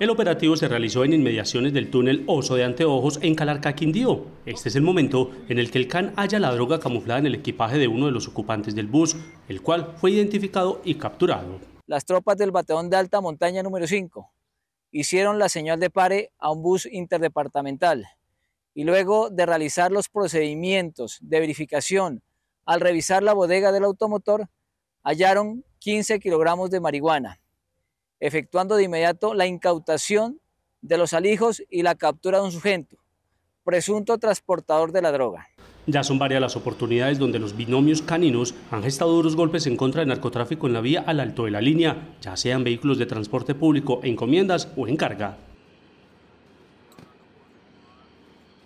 El operativo se realizó en inmediaciones del túnel Oso de Anteojos en Calarcá, Quindío. Este es el momento en el que el CAN halla la droga camuflada en el equipaje de uno de los ocupantes del bus, el cual fue identificado y capturado. Las tropas del bateón de Alta Montaña número 5 hicieron la señal de pare a un bus interdepartamental y luego de realizar los procedimientos de verificación al revisar la bodega del automotor, hallaron 15 kilogramos de marihuana, efectuando de inmediato la incautación de los alijos y la captura de un sujeto, presunto transportador de la droga. Ya son varias las oportunidades donde los binomios caninos han gestado duros golpes en contra del narcotráfico en la vía al alto de la línea, ya sean vehículos de transporte público, encomiendas o en carga.